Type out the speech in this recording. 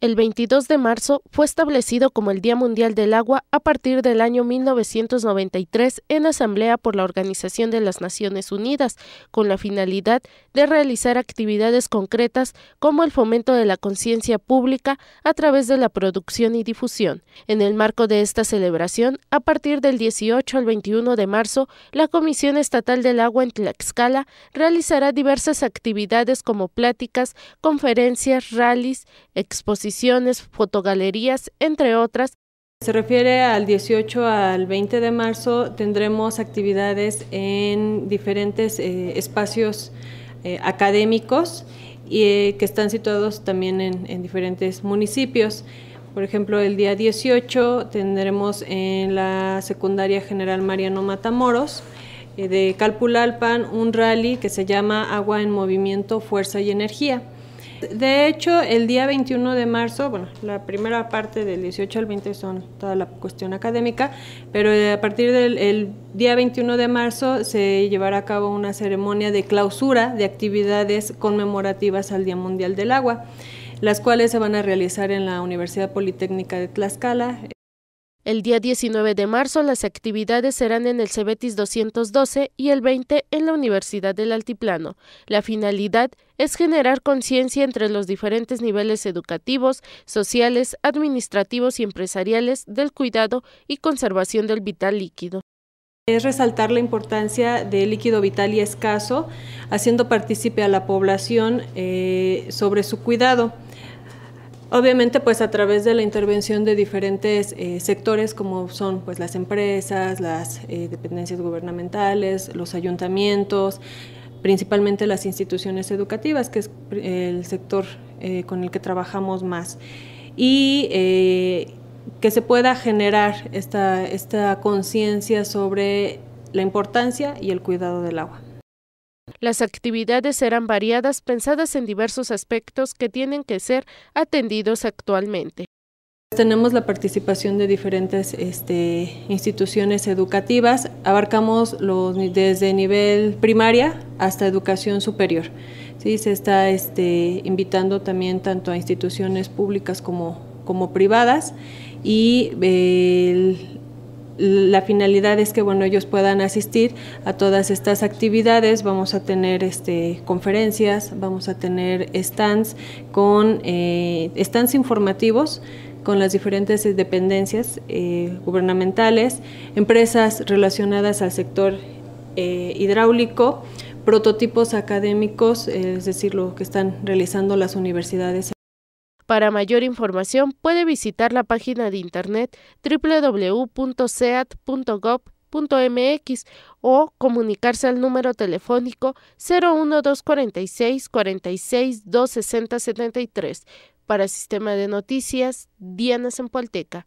El 22 de marzo fue establecido como el Día Mundial del Agua a partir del año 1993 en asamblea por la Organización de las Naciones Unidas, con la finalidad de realizar actividades concretas como el fomento de la conciencia pública a través de la producción y difusión. En el marco de esta celebración, a partir del 18 al 21 de marzo, la Comisión Estatal del Agua en Tlaxcala realizará diversas actividades como pláticas, conferencias, rallies, exposiciones, fotogalerías, entre otras. Se refiere al 18 al 20 de marzo, tendremos actividades en diferentes eh, espacios eh, académicos y, eh, que están situados también en, en diferentes municipios. Por ejemplo, el día 18 tendremos en la secundaria general Mariano Matamoros de Calpulalpan un rally que se llama Agua en Movimiento, Fuerza y Energía. De hecho, el día 21 de marzo, bueno, la primera parte del 18 al 20 son toda la cuestión académica, pero eh, a partir del día 21 de marzo se llevará a cabo una ceremonia de clausura de actividades conmemorativas al Día Mundial del Agua, las cuales se van a realizar en la Universidad Politécnica de Tlaxcala. El día 19 de marzo las actividades serán en el Cebetis 212 y el 20 en la Universidad del Altiplano. La finalidad es generar conciencia entre los diferentes niveles educativos, sociales, administrativos y empresariales del cuidado y conservación del vital líquido es resaltar la importancia del líquido vital y escaso, haciendo partícipe a la población eh, sobre su cuidado. Obviamente, pues a través de la intervención de diferentes eh, sectores, como son pues las empresas, las eh, dependencias gubernamentales, los ayuntamientos, principalmente las instituciones educativas, que es eh, el sector con el que trabajamos más. Y que se pueda generar esta, esta conciencia sobre la importancia y el cuidado del agua. Las actividades serán variadas, pensadas en diversos aspectos que tienen que ser atendidos actualmente. Tenemos la participación de diferentes este, instituciones educativas, abarcamos los, desde nivel primaria hasta educación superior. Sí, se está este, invitando también tanto a instituciones públicas como, como privadas y eh, el, la finalidad es que bueno ellos puedan asistir a todas estas actividades vamos a tener este conferencias vamos a tener stands con eh, stands informativos con las diferentes dependencias eh, gubernamentales empresas relacionadas al sector eh, hidráulico prototipos académicos es decir lo que están realizando las universidades para mayor información puede visitar la página de internet www.seat.gov.mx o comunicarse al número telefónico 01246 46 260 73. Para Sistema de Noticias, Diana Polteca.